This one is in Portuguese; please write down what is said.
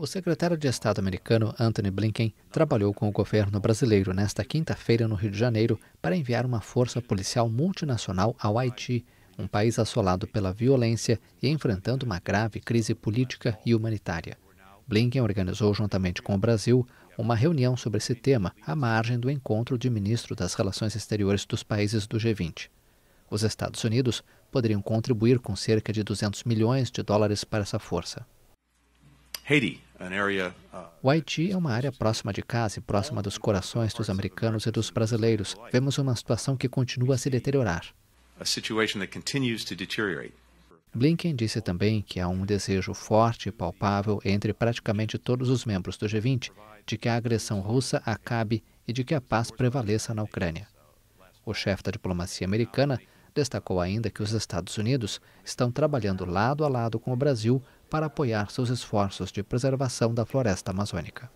O secretário de Estado americano Anthony Blinken trabalhou com o governo brasileiro nesta quinta-feira no Rio de Janeiro para enviar uma força policial multinacional ao Haiti, um país assolado pela violência e enfrentando uma grave crise política e humanitária. Blinken organizou, juntamente com o Brasil, uma reunião sobre esse tema à margem do encontro de ministros das Relações Exteriores dos países do G20. Os Estados Unidos poderiam contribuir com cerca de 200 milhões de dólares para essa força. Haiti. Uh, o Haiti é uma área próxima de casa e próxima dos corações dos americanos e dos brasileiros. Vemos uma situação que continua a se deteriorar. Blinken disse também que há um desejo forte e palpável entre praticamente todos os membros do G20 de que a agressão russa acabe e de que a paz prevaleça na Ucrânia. O chefe da diplomacia americana Destacou ainda que os Estados Unidos estão trabalhando lado a lado com o Brasil para apoiar seus esforços de preservação da floresta amazônica.